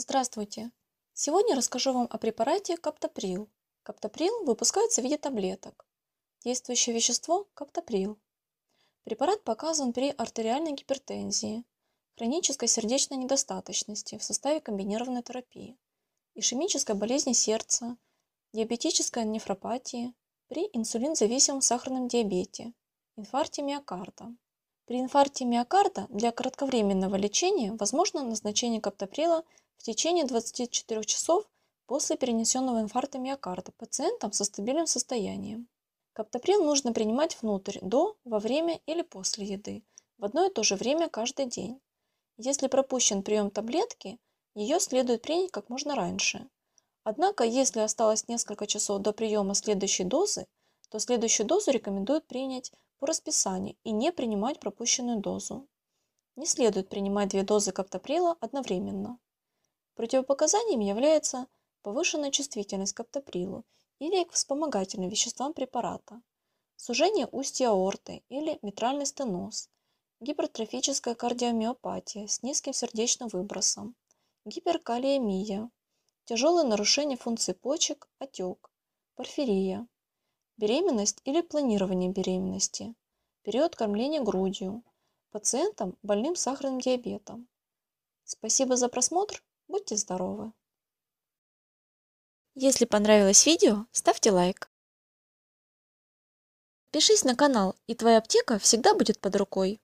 Здравствуйте! Сегодня расскажу вам о препарате Каптоприл. Каптоприл выпускается в виде таблеток. Действующее вещество – каптоприл. Препарат показан при артериальной гипертензии, хронической сердечной недостаточности в составе комбинированной терапии, ишемической болезни сердца, диабетической нефропатии, при инсулинзависимом сахарном диабете, инфаркте миокарда. При инфаркте миокарда для кратковременного лечения возможно назначение каптоприла в течение 24 часов после перенесенного инфаркта миокарда пациентам со стабильным состоянием. Каптоприл нужно принимать внутрь, до, во время или после еды, в одно и то же время каждый день. Если пропущен прием таблетки, ее следует принять как можно раньше. Однако, если осталось несколько часов до приема следующей дозы, то следующую дозу рекомендуют принять по расписанию и не принимать пропущенную дозу. Не следует принимать две дозы каптоприла одновременно. Противопоказаниями является повышенная чувствительность к аптоприлу или к вспомогательным веществам препарата, сужение устья аорты или митральный стеноз, гипертрофическая кардиомиопатия с низким сердечным выбросом, гиперкалиемия, тяжелое нарушение функции почек, отек, порфирия, беременность или планирование беременности, период кормления грудью, пациентам, больным сахарным диабетом. Спасибо за просмотр! Будьте здоровы! Если понравилось видео, ставьте лайк. Пишись на канал, и твоя аптека всегда будет под рукой.